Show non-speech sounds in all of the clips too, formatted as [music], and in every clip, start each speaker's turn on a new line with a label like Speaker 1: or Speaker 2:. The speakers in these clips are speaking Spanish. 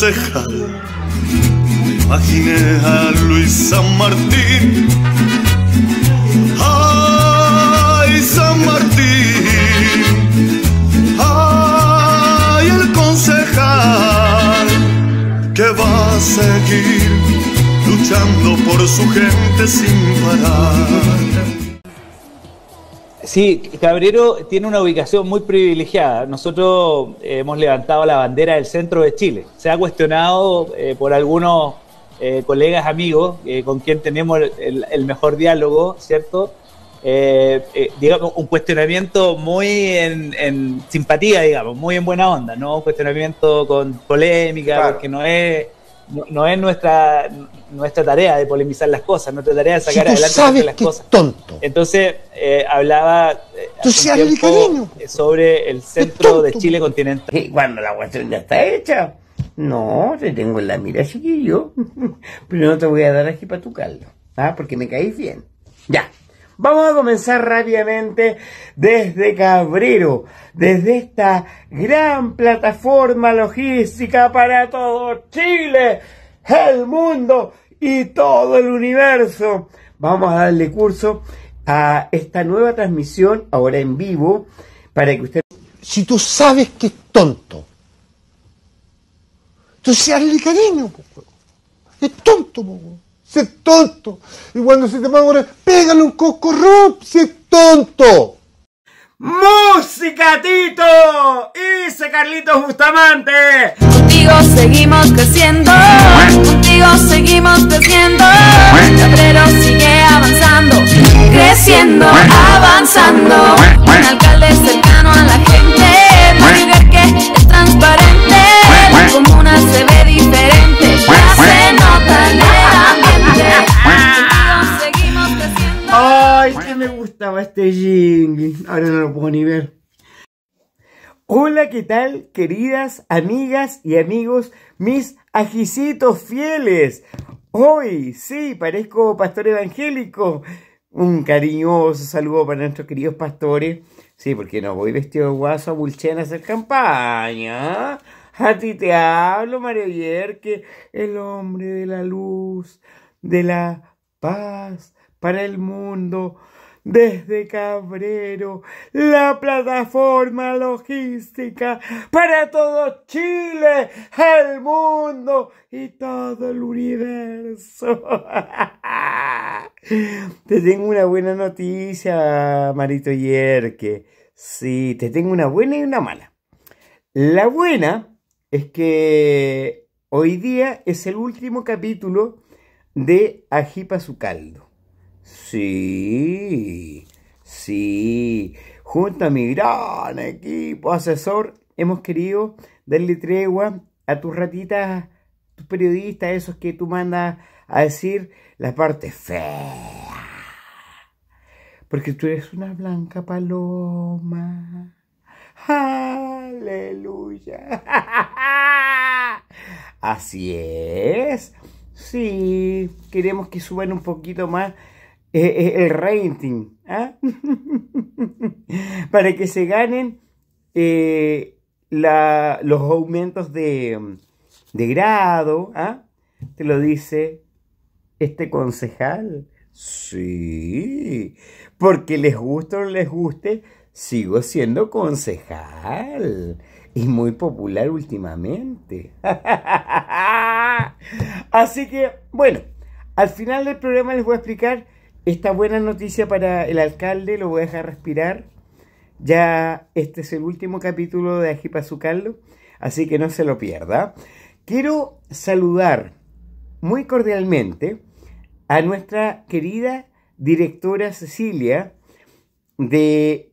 Speaker 1: concejal. imaginé a Luis San Martín. ¡Ay, San Martín! ¡Ay, el concejal! Que va a seguir luchando por su gente sin parar.
Speaker 2: Sí, Cabrero tiene una ubicación muy privilegiada. Nosotros hemos levantado la bandera del centro de Chile. Se ha cuestionado eh, por algunos eh, colegas, amigos, eh, con quien tenemos el, mejor diálogo, ¿cierto? digamos, un cuestionamiento muy en, simpatía, digamos, muy en buena onda, ¿no? Un cuestionamiento con polémica, porque no es no, es nuestra, nuestra tarea de polemizar las cosas, nuestra tarea de sacar adelante las cosas. tonto. Entonces, eh, hablaba eh, hace sobre el centro de Chile continental. Y cuando la cuestión ya está hecha.
Speaker 3: No, te tengo en la mira, chiquillo. [laughs] Pero no te voy a dar aquí para tu caldo. Ah, porque me caí bien. Ya, Vamos a comenzar rápidamente desde Cabrero, desde esta gran plataforma logística para todo Chile, el mundo y todo el universo. Vamos a darle curso a esta nueva transmisión ahora en vivo para que usted... Si
Speaker 1: tú sabes que es tonto, tú seas cariño, es tonto si tonto. Y cuando se te va a morir pégale un coco si es tonto.
Speaker 3: ¡Música, Tito! Dice Carlitos Bustamante. Contigo seguimos creciendo,
Speaker 1: contigo seguimos creciendo. Cabrero sigue avanzando, creciendo, avanzando. Un alcalde
Speaker 3: Hola, ¿qué tal, queridas amigas y amigos, mis ajicitos fieles? Hoy, sí, parezco pastor evangélico. Un cariñoso saludo para nuestros queridos pastores. Sí, porque no voy vestido de guaso a Bulchen a hacer campaña. A ti te hablo, Mario que el hombre de la luz, de la paz para el mundo, desde Cabrero, la plataforma logística para todo Chile, el mundo y todo el universo. [laughs] Te tengo una buena noticia, Marito Yerke. Sí, te tengo una buena y una mala. La buena es que hoy día es el último capítulo de Ajipa su caldo. Sí, sí. Junto a mi gran equipo asesor, hemos querido darle tregua a tus ratitas, tus periodistas, esos que tú mandas a decir la parte fea. Porque tú eres una blanca paloma. Aleluya. [laughs] Así es. Sí, queremos que suban un poquito más eh, eh, el rating, ¿ah? [laughs] para que se ganen eh, los aumentos de, de grado, ¿ah? te lo dice este concejal. Sí, porque les guste o no les guste, sigo siendo concejal y muy popular últimamente. [laughs] Así que, bueno, al final del programa les voy a explicar esta buena noticia para el alcalde, lo voy a dejar respirar. Ya este es el último capítulo de Zucaldo, así que no se lo pierda. Quiero saludar muy cordialmente a nuestra querida directora Cecilia de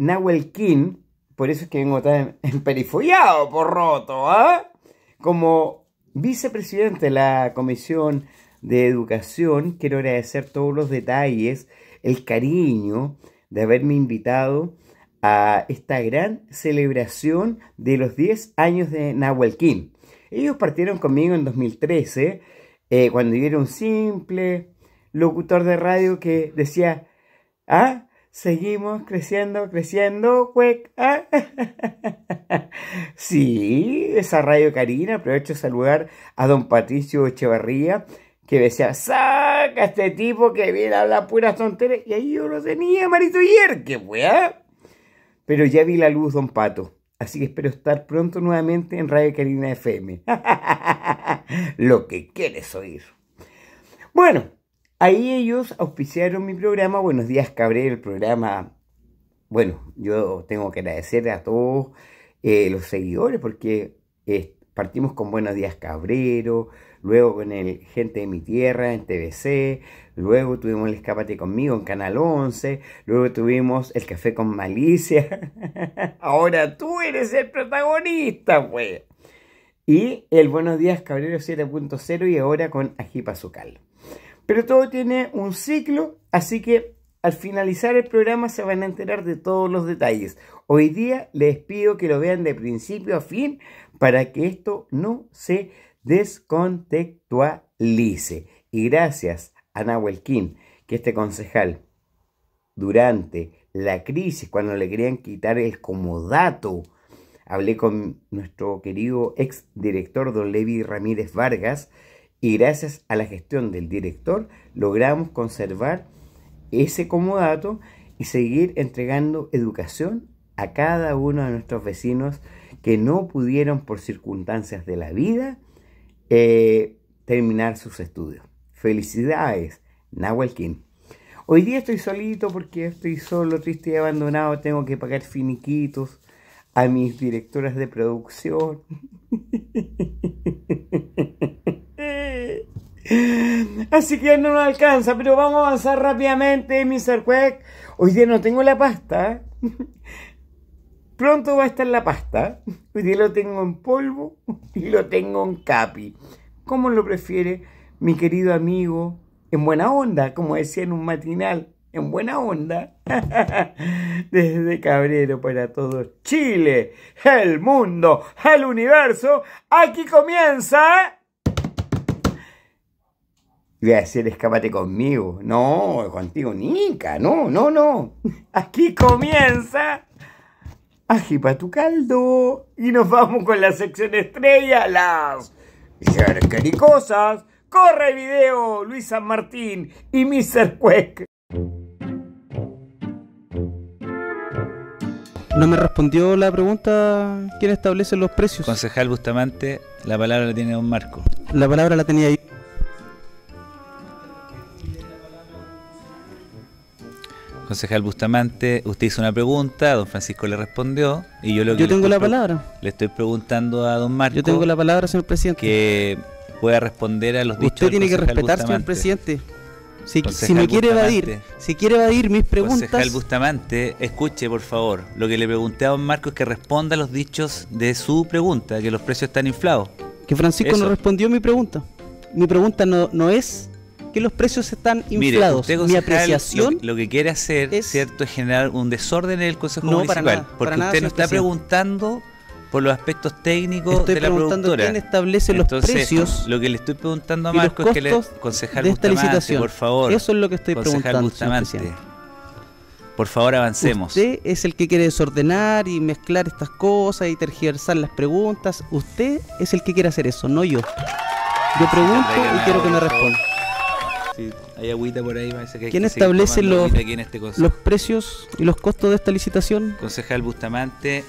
Speaker 3: King. por eso es que vengo tan emperifollado por roto, ¿ah? Como vicepresidente de la Comisión de Educación. Quiero agradecer todos los detalles, el cariño de haberme invitado a esta gran celebración de los 10 años de Nahuelquín. Ellos partieron conmigo en 2013, eh, cuando yo era un simple locutor de radio que decía, ah, seguimos creciendo, creciendo, cuec. Ah. [laughs] sí, esa radio Karina, aprovecho saludar a don Patricio Echevarría, que decía, saca este tipo que viene a hablar puras tonterías. Y ahí yo lo tenía, Marito Yer, qué weá. Pero ya vi la luz, don Pato. Así que espero estar pronto nuevamente en Radio Carina FM. [laughs] lo que quieres oír. Bueno, ahí ellos auspiciaron mi programa. Buenos días, Cabrero. el programa. Bueno, yo tengo que agradecer a todos eh, los seguidores porque eh, partimos con Buenos días, Cabrero luego con el Gente de mi Tierra en TVC, luego tuvimos el escapate conmigo en Canal 11, luego tuvimos el Café con Malicia. [laughs] Ahora tú eres el protagonista, pues. Y el Buenos Días Cabrero 7.0 y ahora con Ají Pazucal. Pero todo tiene un ciclo, así que al finalizar el programa se van a enterar de todos los detalles. Hoy día les pido que lo vean de principio a fin para que esto no se descontextualice. Y gracias a Nahuel Kim que este concejal, durante la crisis, cuando le querían quitar el comodato, hablé con nuestro querido ex director don Levi Ramírez Vargas, y gracias a la gestión del director logramos conservar ese comodato y seguir entregando educación a cada uno de nuestros vecinos que no pudieron por circunstancias de la vida eh, terminar sus estudios. Felicidades, Nahuel Hoy día estoy solito porque estoy solo, triste y abandonado. Tengo que pagar finiquitos a mis directoras de producción. [laughs] Así que no nos alcanza, pero vamos a avanzar rápidamente, Mr. Quack. Hoy día no tengo la pasta. ¿eh? Pronto va a estar la pasta. Hoy [laughs] lo tengo en polvo y lo tengo en capi. Como lo prefiere mi querido amigo? En buena onda, como decía en un matinal. En buena onda. [laughs] Desde Cabrero para todos. Chile, el mundo, el universo. Aquí comienza voy a decir escápate conmigo. No, contigo, Nica. No, no, no. [laughs] Aquí comienza para tu caldo y nos vamos con la sección estrella, las carnicosas. Corre video, Luis San Martín y Mr. Quack.
Speaker 2: No me respondió la pregunta quién establece los precios. Concejal Bustamante, la palabra la tiene don Marco. La palabra la tenía ahí. concejal Bustamante, usted hizo una pregunta, don Francisco le respondió y yo lo que Yo tengo la palabra. Le estoy preguntando a don Marco. Yo tengo la palabra, señor presidente. Que pueda responder a los dichos. Usted tiene que respetar, señor presidente. Si, me quiere evadir, si quiere evadir mis preguntas. Concejal Bustamante, escuche por favor. Lo que le pregunté a don Marco es que responda a los dichos de su pregunta, que los precios están inflados. Que Francisco no respondió mi pregunta. Mi pregunta no, no es que los precios están inflados. Mi apreciación. Lo, que quiere hacer, es, ¿cierto?, es generar un desorden en el Consejo Municipal. porque usted no está preguntando por los aspectos técnicos de la quién establece los precios. Lo que le estoy preguntando a Marco es que le concejal de esta licitación. por favor. Eso es lo que estoy preguntando. Bustamante, por favor, avancemos. Usted es el que quiere desordenar y mezclar estas cosas y tergiversar las preguntas. Usted es el que quiere hacer eso, no yo. Yo pregunto y quiero que me responda hay agüita por ahí, parece que ¿Quién establece este los, precios y los costos de esta licitación? Concejal Bustamante,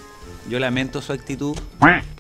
Speaker 2: yo lamento su actitud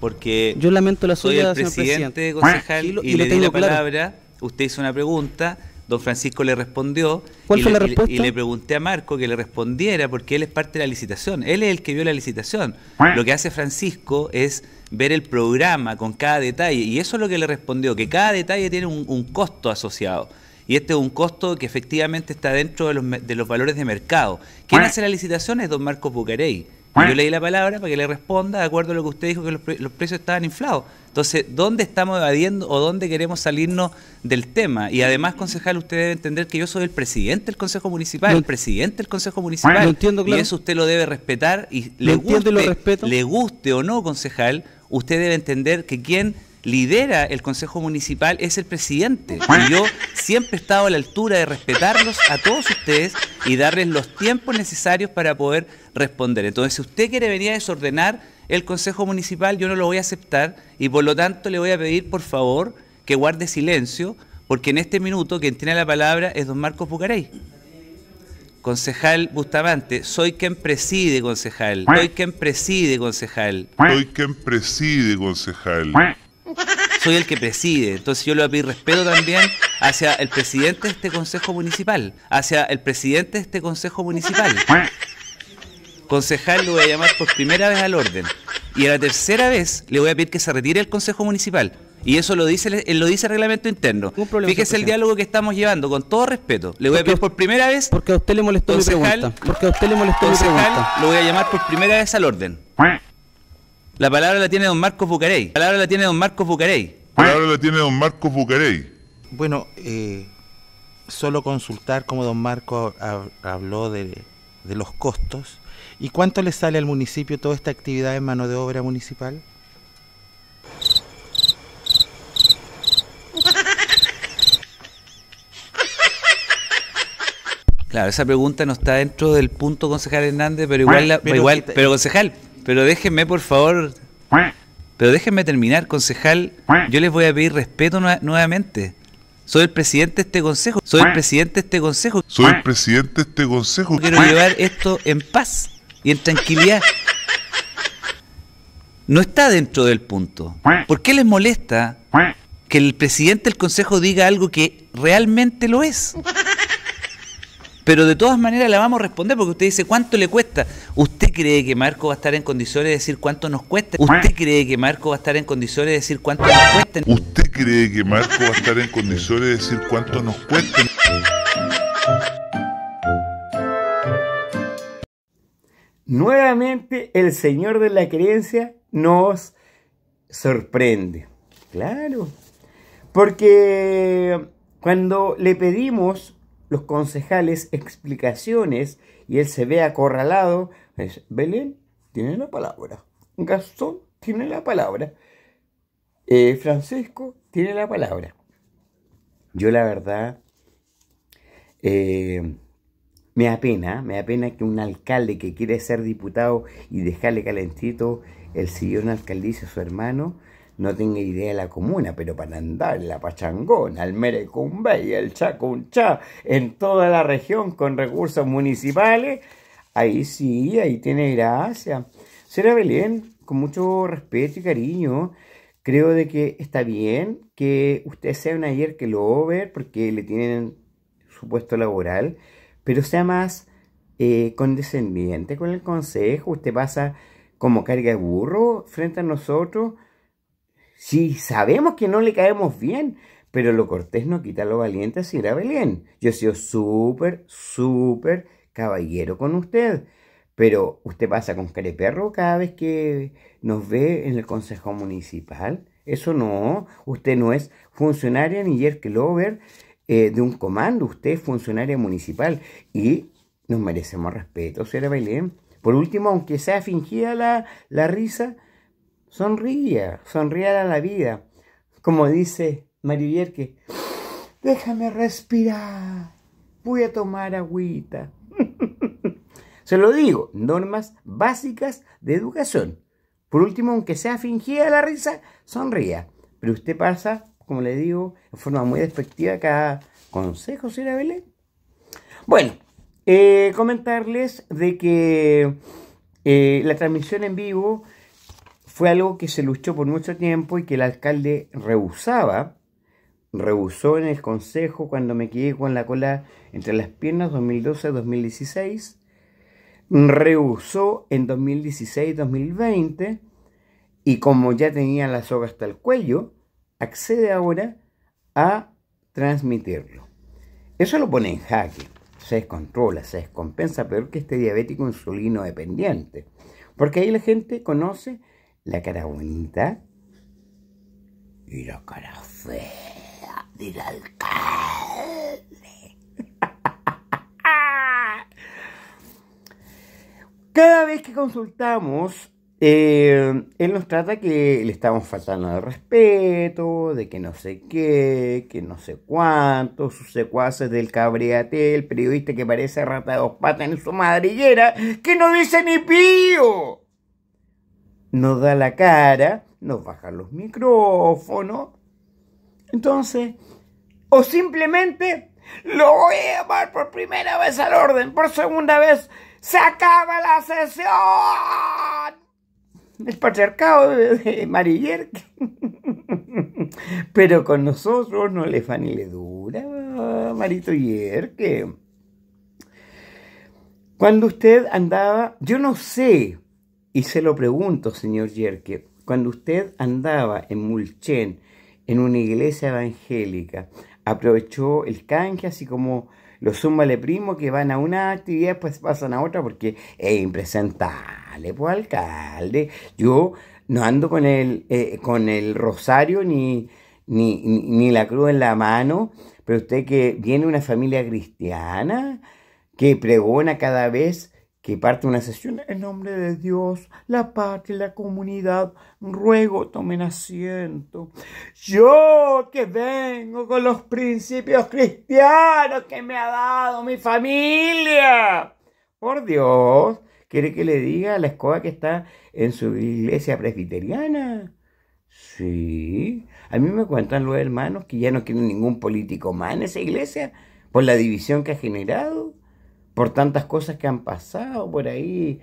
Speaker 2: porque yo lamento la soy el presidente, concejal, y, le di la palabra. Usted hizo una pregunta, don Francisco le respondió. y le, le pregunté a Marco que le respondiera porque él es parte de la licitación. Él es el que vio la licitación. Lo que hace Francisco es ver el programa con cada detalle y eso es lo que le respondió, que cada detalle tiene un costo asociado. Y este es un costo que efectivamente está dentro de los, de los valores de mercado. ¿Quién hace licitación es Don Marcos Bucarey. Yo leí la palabra para que le responda de acuerdo a lo que usted dijo que los, precios estaban inflados. Entonces, ¿dónde estamos evadiendo o dónde queremos salirnos del tema? Y además, concejal, usted debe entender que yo soy el presidente del Consejo Municipal, el presidente del Consejo Municipal. entiendo, que Y eso usted lo debe respetar y le, guste, le guste o no, concejal, usted debe entender que quien lidera el Consejo Municipal es el presidente. [laughs] Y yo siempre he estado a la altura de respetarlos a todos ustedes y darles los tiempos necesarios para poder responder. Entonces, si usted quiere venir a desordenar el Consejo Municipal, yo no lo voy a aceptar y por lo tanto le voy a pedir, por favor, que guarde silencio, porque en este minuto quien tiene la palabra es don Marcos Bucarey. Concejal Bustamante, soy quien preside, concejal. Soy quien preside, concejal. Soy quien preside, concejal soy el que preside. Entonces yo le voy a pedir respeto también hacia el presidente de este consejo municipal. Hacia el presidente de este consejo municipal. Concejal lo voy a llamar por primera vez al orden. Y a la tercera vez le voy a pedir que se retire el consejo municipal. Y eso lo dice, lo dice el reglamento interno. Fíjese el diálogo que estamos llevando, con todo respeto. Le voy a pedir por primera vez. Porque a usted le molestó concejal, Porque a usted le molestó concejal, Lo voy a llamar por primera vez al orden. La palabra la tiene don Marcos Bucarey. La palabra la tiene don Marcos Bucarey. La palabra la tiene don Marcos Bucarey. Bueno, eh, solo consultar cómo don Marco habló de, los costos. ¿Y cuánto le sale al municipio toda esta actividad en mano de obra municipal? Claro, esa pregunta no está dentro del punto, concejal Hernández, pero igual, igual, pero concejal, pero déjenme, por favor. Pero déjenme terminar, concejal. Yo les voy a pedir respeto nuevamente. Soy el presidente de este consejo. Soy el presidente de este consejo. Soy el
Speaker 1: presidente de este consejo. Quiero llevar
Speaker 2: esto en paz y en tranquilidad. No está dentro del punto. ¿Por qué les molesta que el presidente del consejo diga algo que realmente lo es? Pero de todas maneras la vamos a responder porque usted dice, ¿cuánto le cuesta? ¿Usted cree que Marco va a estar en condiciones de decir cuánto nos cuesta? ¿Usted cree que Marco va a estar en condiciones de decir cuánto nos cuesta? ¿Usted cree que Marco va a estar en condiciones de decir cuánto nos cuesta?
Speaker 3: Nuevamente el Señor de la Creencia nos sorprende. Claro. Porque cuando le pedimos los concejales explicaciones y él se ve acorralado. es Belén tiene la palabra, Gastón tiene la palabra, eh, Francisco tiene la palabra. Yo la verdad eh, me apena, me apena que un alcalde que quiere ser diputado y dejarle calentito el sillón alcaldicio a su hermano, no tenga idea de la comuna, pero para andar la Pachangona, el y el chacuncha en toda la región con recursos municipales, ahí sí, ahí tiene gracia. Será Belén, con mucho respeto y cariño, creo de que está bien que usted sea un ayer que lo over porque le tienen su puesto laboral, pero sea más eh, condescendiente con el consejo, usted pasa como carga de burro frente a nosotros Sí, sabemos que no le caemos bien, pero lo cortés no quita lo valiente, era Belén. Yo he sido súper, súper caballero con usted. Pero usted pasa con careperro cada vez que nos ve en el Consejo Municipal. Eso no, usted no es funcionaria ni Jerk Lover eh, de un comando, usted es funcionaria municipal y nos merecemos respeto, señora Belén. Por último, aunque sea fingida la, la risa, Sonría, sonría a la vida. Como dice Marivier que déjame respirar, voy a tomar agüita. [laughs] Se lo digo, normas básicas de educación. Por último, aunque sea fingida la risa, sonría. Pero usted pasa, como le digo, de forma muy despectiva cada consejo, señora Belén. Bueno, eh, comentarles de que eh, la transmisión en vivo fue algo que se luchó por mucho tiempo y que el alcalde rehusaba, rehusó en el consejo cuando me quedé con la cola entre las piernas 2012-2016, rehusó en 2016-2020 y como ya tenía la soga hasta el cuello, accede ahora a transmitirlo. Eso lo pone en jaque, se descontrola, se descompensa, peor que este diabético insulino dependiente, porque ahí la gente conoce la cara bonita y la cara fea del alcalde. [laughs] Cada vez que consultamos, eh, él nos trata que le estamos faltando de respeto, de que no sé qué, que no sé cuánto, sus secuaces del el periodista que parece rata de dos patas en su madriguera, que no dice ni pío nos da la cara, nos baja los micrófonos. Entonces, o simplemente
Speaker 4: lo voy a llamar
Speaker 3: por primera vez al orden, por segunda vez se acaba la sesión. El patriarcado de Yerke... [laughs] Pero con nosotros no le fa ni le dura, Marito Yerke. Cuando usted andaba, yo no sé, y se lo pregunto, señor Yerke, cuando usted andaba en Mulchen, en una iglesia evangélica, aprovechó el canje, así como los le primo que van a una actividad, pues pasan a otra, porque es impresentable, pues alcalde. Yo no ando con el, eh, con el rosario ni, ni, ni la cruz en la mano, pero usted que viene de una familia cristiana, que pregona cada vez que parte una sesión en nombre de Dios, la patria y la comunidad, ruego tomen asiento. Yo que vengo con los principios cristianos que me ha dado mi familia. Por Dios, ¿quiere que le diga a la escoba que está en su iglesia presbiteriana? Sí, a mí me cuentan los hermanos que ya no quieren ningún político más en esa iglesia por la división que ha generado por tantas cosas que han pasado por ahí.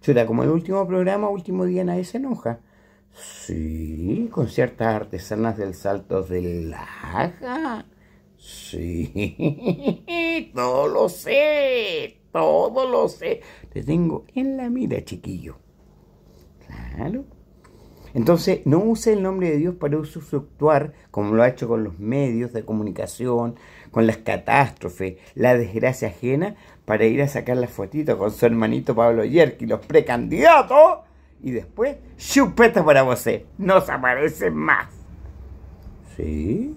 Speaker 3: Chuta, como el último programa, último día nadie se enoja. Sí, con ciertas artesanas del Salto de la Laja. Sí, [laughs] todo lo sé, todo lo sé. Te tengo en la mira, chiquillo. Claro. Entonces, no use el nombre de Dios para usufructuar, como lo ha hecho con los medios de comunicación, con las catástrofes, la desgracia ajena, para ir a sacar la fotito con su hermanito Pablo Yerki, los precandidatos, y después, chupeta para vos, eh! no se aparecen más. ¿Sí?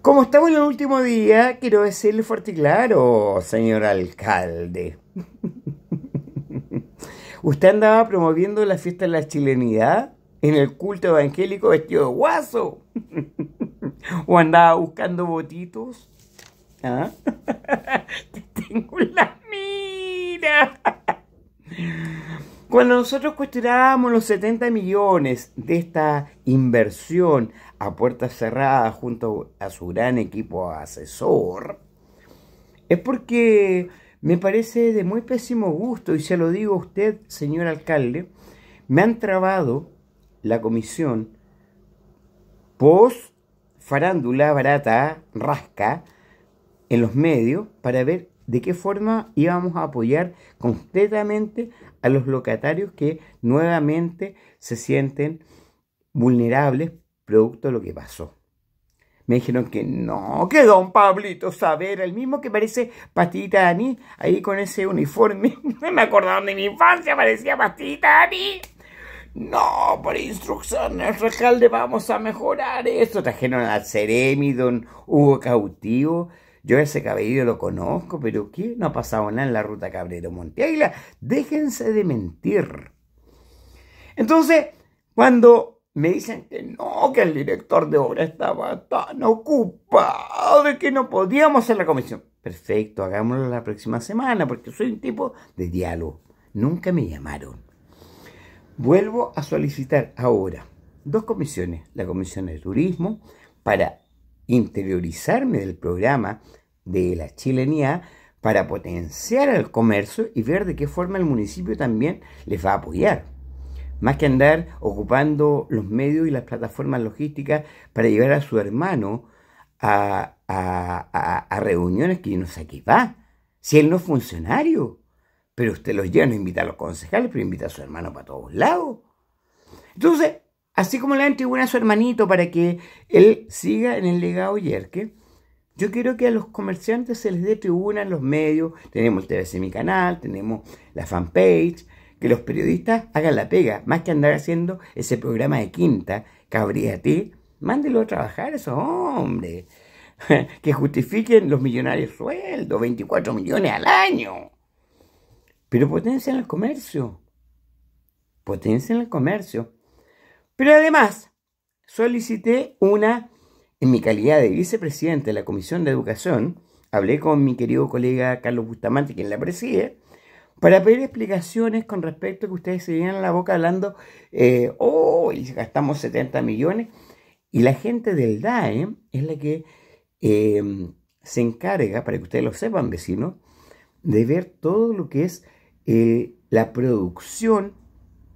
Speaker 3: Como estamos en el último día, quiero decirle fuerte y claro, señor alcalde. [laughs] Usted andaba promoviendo la fiesta de la chilenidad en el culto evangélico vestido de guaso. [laughs] o andaba buscando botitos. ¿Ah? [laughs] tengo la mira. Cuando nosotros cuestionábamos los 70 millones de esta inversión a puertas cerradas junto a su gran equipo asesor, es porque me parece de muy pésimo gusto, y se lo digo a usted, señor alcalde, me han trabado la comisión post farándula barata, rasca, en los medios para ver de qué forma íbamos a apoyar concretamente a los locatarios que nuevamente se sienten vulnerables producto de lo que pasó. Me dijeron que no, que don Pablito saber el mismo que parece Pastita Dani, ahí con ese uniforme. [laughs] me acordaron de mi infancia, parecía Pastita Dani. No, por instrucciones del vamos a mejorar esto. Trajeron a Ceremi, don Hugo Cautivo. Yo ese cabello lo conozco, pero ¿qué? No ha pasado nada en la ruta Cabrero Monteaguila. Déjense de mentir. Entonces, cuando me dicen que no, que el director de obra estaba tan ocupado de que no podíamos hacer la comisión. Perfecto, hagámoslo la próxima semana, porque soy un tipo de diálogo. Nunca me llamaron. Vuelvo a solicitar ahora dos comisiones, la Comisión de Turismo, para interiorizarme del programa de la chilenía, para potenciar el comercio y ver de qué forma el municipio también les va a apoyar. Más que andar ocupando los medios y las plataformas logísticas para llevar a su hermano a, a reuniones que no sé qué va, si él no es funcionario. Pero usted los lleva, no invita a los concejales, pero invita a su hermano para todos lados. Entonces, así como le dan tribuna a su hermanito para que él siga en el legado Yerke, yo quiero que a los comerciantes se les dé tribuna en los medios. Tenemos el TV Mi Canal, tenemos la fanpage, que los periodistas hagan la pega, más que andar haciendo ese programa de quinta, a ti, mándelo a trabajar esos hombres, [laughs] que justifiquen los millonarios sueldos, 24 millones al año. Pero en el comercio. potencia en el comercio. Pero además, solicité una, en mi calidad de vicepresidente de la Comisión de Educación, hablé con mi querido colega Carlos Bustamante, quien la preside, para pedir explicaciones con respecto a que ustedes se llenan la boca hablando, eh, oh, y gastamos 70 millones. Y la gente del DAE es la que eh, se encarga, para que ustedes lo sepan, vecinos, de ver todo lo que es eh, la producción,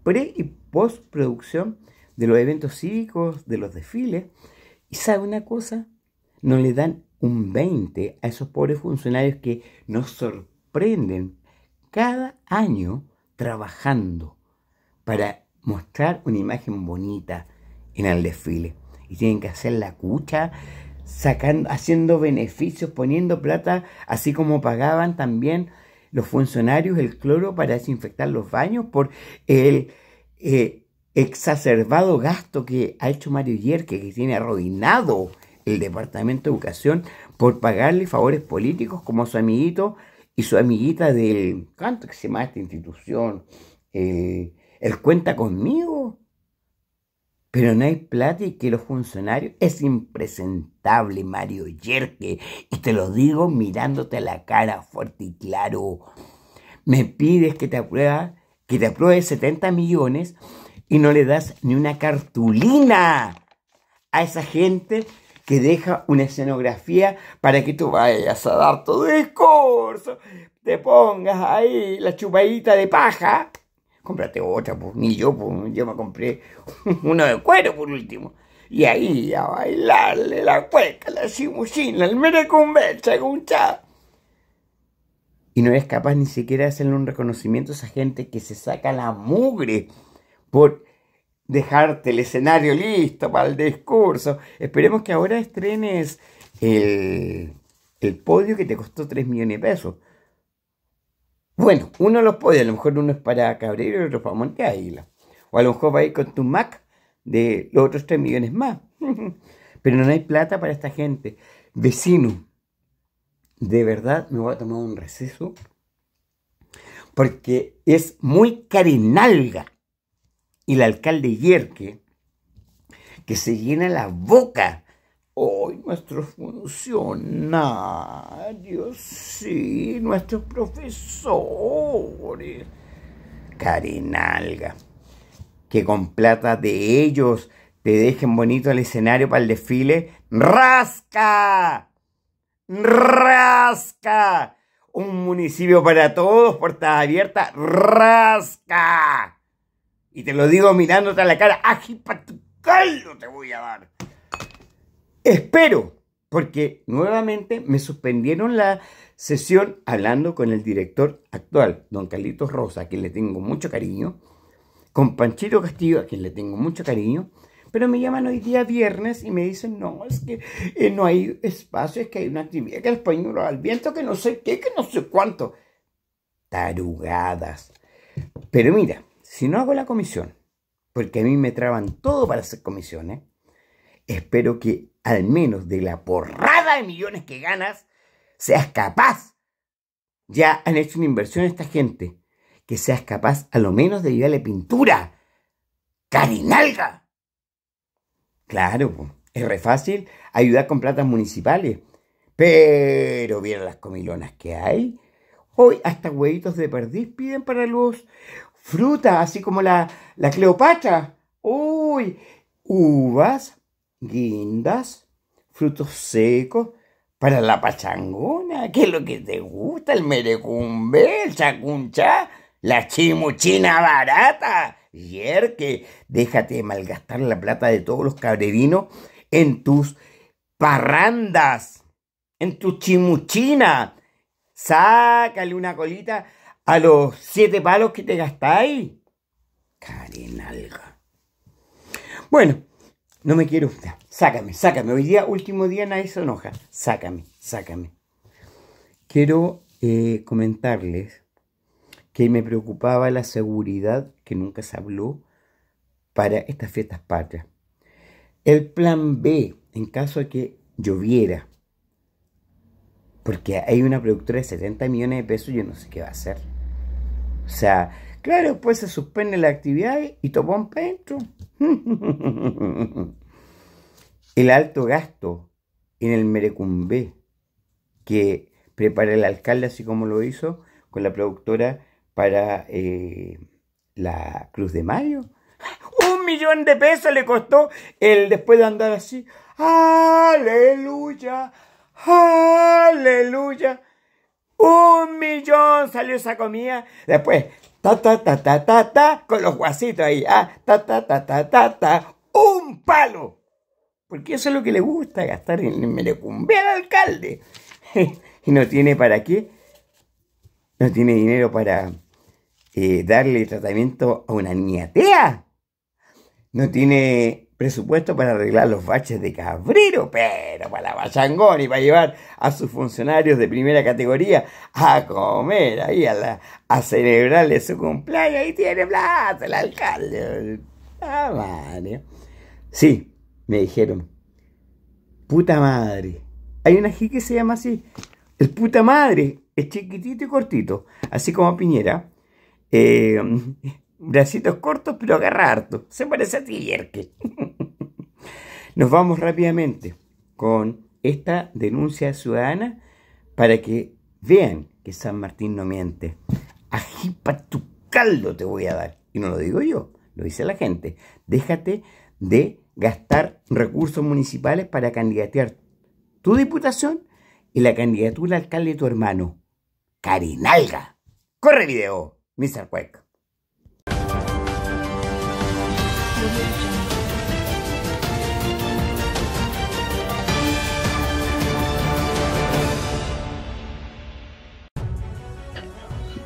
Speaker 3: pre y postproducción de los eventos cívicos, de los desfiles. Y sabe una cosa, no le dan un 20 a esos pobres funcionarios que nos sorprenden cada año trabajando para mostrar una imagen bonita en el desfile. Y tienen que hacer la cucha, sacando, haciendo beneficios, poniendo plata, así como pagaban también los funcionarios el cloro para desinfectar los baños por el eh, exacerbado gasto que ha hecho Mario Yerke, que tiene arruinado el Departamento de Educación por pagarle favores políticos como su amiguito y su amiguita del... ¿Cuánto que se llama esta institución? Eh, el cuenta conmigo. Pero no hay plata y que los funcionarios es impresentable, Mario Yerke. Y te lo digo mirándote a la cara fuerte y claro. Me pides que te apruebes que te apruebe 70 millones y no le das ni una cartulina a esa gente que deja una escenografía para que tú vayas a dar tu discurso, te pongas ahí la chupadita de paja cómprate otra, pues, ni yo, pues, yo me compré [laughs] uno de cuero por último. Y ahí a bailarle la cueca, la simusina, el merecumbecha, chá. Y no es capaz ni siquiera de hacerle un reconocimiento a esa gente que se saca la mugre por dejarte el escenario listo para el discurso. Esperemos que ahora estrenes el, el podio que te costó 3 millones de pesos. Bueno, uno los puede, a lo mejor uno es para Cabrero y otro para Monte Águila. O a lo mejor va a ir con tu Mac de los otros 3 millones más. [laughs] Pero no hay plata para esta gente. Vecino, de verdad me voy a tomar un receso porque es muy carinalga. Y el alcalde Yerke, que se llena la boca Hoy nuestros funcionarios, sí, nuestros profesores, eh, carinalga, que con plata de ellos te dejen bonito el escenario para el desfile, rasca, rasca, un municipio para todos, puertas abiertas, rasca. Y te lo digo mirándote a la cara, tu caldo te voy a dar. Espero, porque nuevamente me suspendieron la sesión hablando con el director actual, don Carlitos Rosa, a quien le tengo mucho cariño, con Panchito Castillo, a quien le tengo mucho cariño, pero me llaman hoy día viernes y me dicen, no, es que eh, no hay espacio, es que hay una actividad que el español al viento, que no sé qué, que no sé cuánto. Tarugadas. Pero mira, si no hago la comisión, porque a mí me traban todo para hacer comisiones, espero que al menos de la porrada de millones que ganas, seas capaz. Ya han hecho una inversión esta gente. Que seas capaz a lo menos de llevarle pintura. ¡Carinalga! Claro, es re fácil ayudar con platas municipales. Pero vieron las comilonas que hay. Hoy hasta huevitos de perdiz piden para los fruta, así como la, la Cleopatra. Uy, uvas, guindas, frutos secos, para la pachangona, que es lo que te gusta, el merecumbe, el chacunchá, la chimuchina barata. que déjate malgastar la plata de todos los cabrevinos en tus parrandas, en tu chimuchina. Sácale una colita a los siete palos que te gastáis. Alga. Bueno. No me quiero... Sácame, sácame. Hoy día, último día, nadie se enoja. Sácame, sácame. Quiero eh, comentarles que me preocupaba la seguridad, que nunca se habló, para estas fiestas patrias. El plan B, en caso de que lloviera, porque hay una productora de 70 millones de pesos, yo no sé qué va a hacer. O sea, Claro, después pues se suspende la actividad y un pecho. [laughs] el alto gasto en el Merecumbé que prepara el alcalde, así como lo hizo con la productora para eh, la Cruz de Mayo. Un millón de pesos le costó el después de andar así. Aleluya, aleluya. Un millón salió esa comida. Después, ta, ta, ta, ta, ta, ta, con los guasitos ahí, ah, ta, ta, ta, ta, ta, ta, un palo. Porque eso es lo que le gusta gastar en el merecumbe al alcalde. [laughs] y no tiene para qué, no tiene dinero para eh, darle tratamiento a una niatea. No tiene presupuesto para arreglar los baches de Cabrero, pero para la Bayangón y para llevar a sus funcionarios de primera categoría a comer ahí, a, celebrarle su cumpleaños. Ahí tiene plata el alcalde. Ah, Sí, me dijeron. Puta madre. Hay una jique que se llama así. El puta madre. Es chiquitito y cortito. Así como Piñera. Eh, bracitos cortos pero agarra harto. Se parece a ti, que nos vamos rápidamente con esta denuncia ciudadana para que vean que San Martín no miente. para tu caldo te voy a dar. Y no lo digo yo, lo dice la gente. Déjate de gastar recursos municipales para candidatear tu diputación y la candidatura al alcalde de tu hermano. Carinalga. Corre video, Mr. Quack.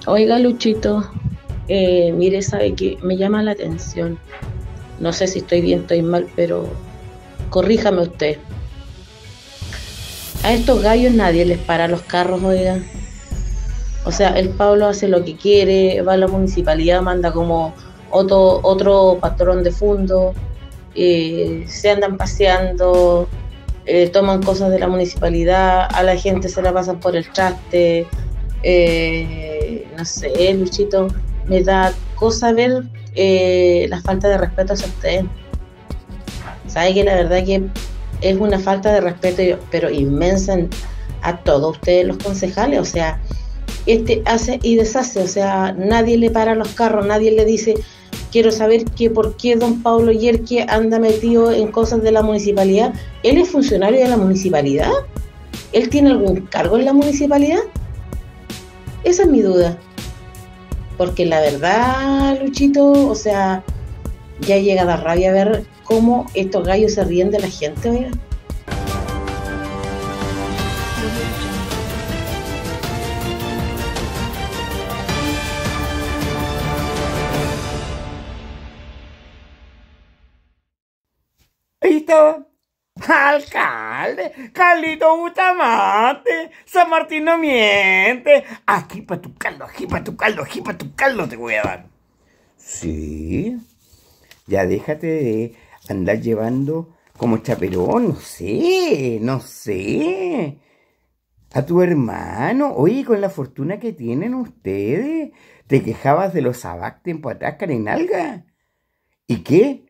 Speaker 4: Oiga, Luchito, eh, mire, sabe que me llama la atención. No sé si estoy bien, estoy mal, pero corríjame usted. A estos gallos nadie les para los carros, oiga. O sea, el Pablo hace lo que quiere, va a la municipalidad, manda como otro, otro patrón de fondo, eh, se andan paseando, eh, toman cosas de la municipalidad, a la gente se la pasan por el traste. Eh, no sé, Luchito, me da cosa ver eh, la falta de respeto hacia ustedes. Sabe que la verdad que es una falta de respeto, pero inmensa a todos ustedes los concejales, o sea, este hace y deshace, o sea, nadie le para los carros, nadie le dice, quiero saber que por qué don Pablo Yerke anda metido en cosas de la municipalidad. Él es funcionario de la municipalidad. ¿Él tiene algún cargo en la municipalidad? Esa es mi duda. Porque la verdad, Luchito, o sea, ya llega a rabia rabia ver cómo estos gallos se ríen de la gente, oiga.
Speaker 3: Ahí estaba Alcalde, Calito Bustamante, San Martín no miente. Aquí para tu caldo, aquí para tu caldo, aquí para tu caldo te voy a dar.
Speaker 1: Sí,
Speaker 3: ya déjate de andar llevando como chaperón, no sé, no sé. A tu hermano, oye, con la fortuna que tienen ustedes, te quejabas de los abacten tiempo atrás, en Alga. ¿Y qué?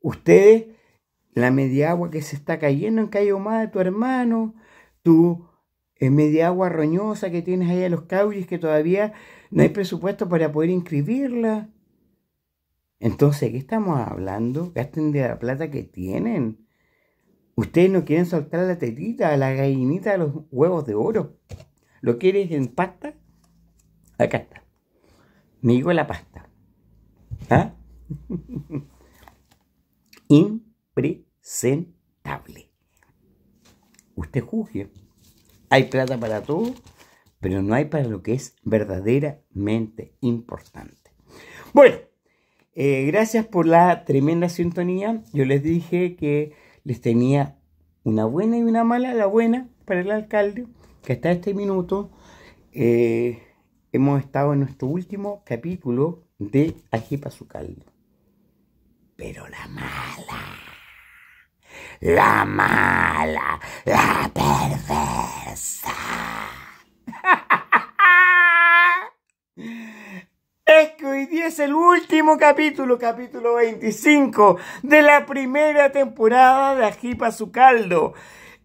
Speaker 3: Ustedes la media agua que se está cayendo en Calle de tu hermano, tu eh, media agua roñosa que tienes ahí a los cauris que todavía no hay presupuesto para poder inscribirla. Entonces, ¿qué estamos hablando? Gasten de la plata que tienen. Ustedes no quieren soltar la tetita, la gallinita los huevos de oro. ¿Lo quieres en pasta? Acá está. Migo la pasta. ¿Ah? [laughs] Impre sentable. Usted juzgue. Hay plata para todo, pero no hay para lo que es verdaderamente importante. Bueno, eh, gracias por la tremenda sintonía. Yo les dije que les tenía una buena y una mala. La buena para el alcalde, que hasta este minuto eh, hemos estado en nuestro último capítulo de Ajipa Pero la mala la mala, la perversa. [laughs] Es que hoy día es el último capítulo, capítulo 25 de la primera temporada de Ají su caldo.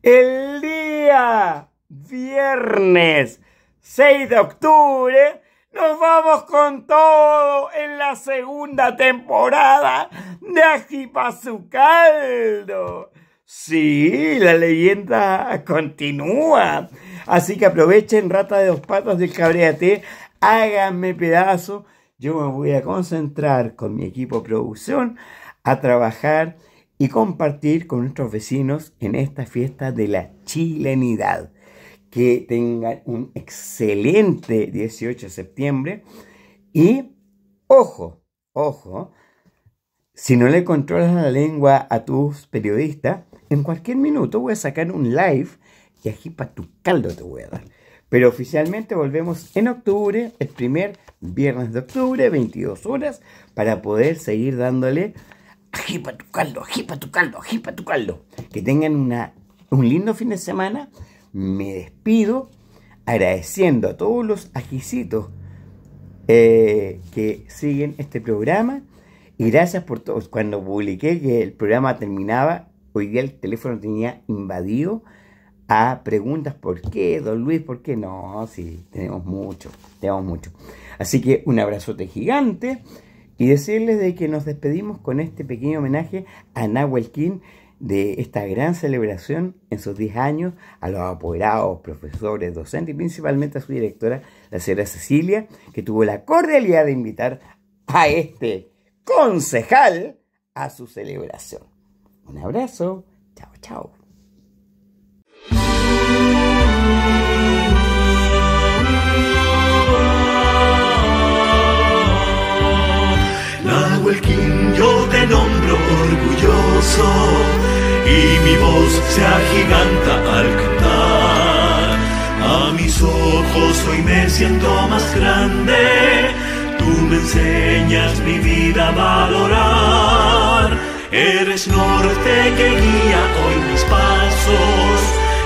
Speaker 3: El día viernes 6 de octubre nos vamos con todo en la segunda temporada de pa' su caldo. Sí, la leyenda continúa. Así que aprovechen, rata de dos patos del cabreate, háganme pedazo. Yo me voy a concentrar con mi equipo de producción a trabajar y compartir con nuestros vecinos en esta fiesta de la chilenidad que tengan un excelente 18 de septiembre. Y ojo, ojo, si no le controlas la lengua a tus periodistas, en cualquier minuto voy a sacar un live y aquí para tu caldo te voy a dar. Pero oficialmente volvemos en octubre, el primer viernes de octubre, 22 horas, para poder seguir dándole ají para tu caldo, ají para tu caldo, ají para tu caldo. Que tengan una, un lindo fin de semana me despido agradeciendo a todos los ajicitos eh, que siguen este programa. Y gracias por todos. Cuando publiqué que el programa terminaba, hoy día el teléfono tenía invadido a preguntas por qué, don Luis, por qué no, si tenemos mucho, tenemos mucho. Así que un abrazote gigante y decirles de que nos despedimos con este pequeño homenaje a Nahuel King de esta gran celebración en sus 10 años a los apoderados, profesores, docentes y principalmente a su directora, la señora Cecilia, que tuvo la cordialidad de invitar a este concejal a su celebración. Un abrazo, chao, chao.
Speaker 1: yo te nombro orgulloso y mi voz se agiganta al cantar. A mis ojos hoy me siento más grande, tú me enseñas mi vida a valorar. Eres norte que guía hoy mis pasos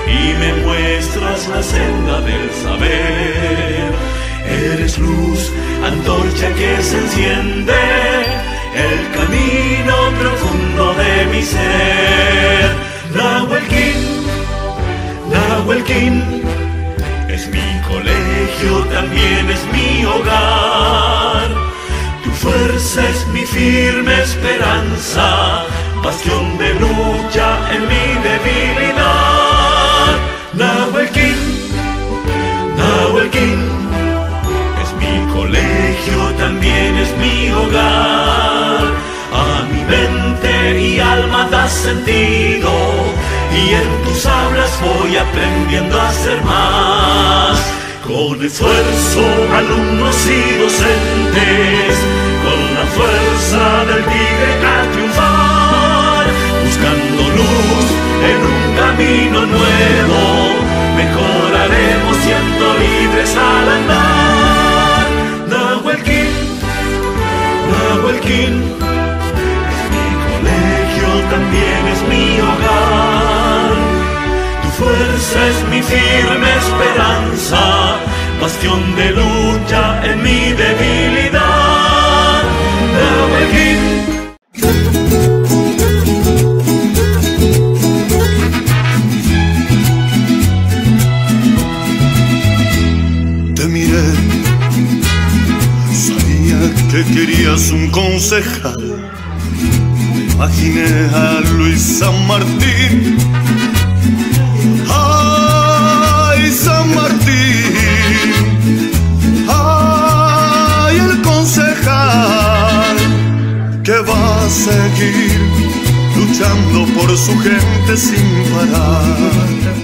Speaker 1: y me muestras la senda del saber. Eres luz, antorcha que se enciende el camino profundo de mi ser. Nahuelquín, Nahuelquín, es mi colegio, también es mi hogar. Tu fuerza es mi firme esperanza, pasión de lucha en mi debilidad. Nahuelquín, Nahuelquín, es mi colegio, también es mi hogar y alma da sentido y en tus hablas voy aprendiendo a ser más. Con esfuerzo, alumnos y docentes, con la fuerza del tigre firme esperanza, bastión de lucha en mi debilidad. Te miré, sabía que querías un concejal. imaginé a Luis San Martín por su gente sin parar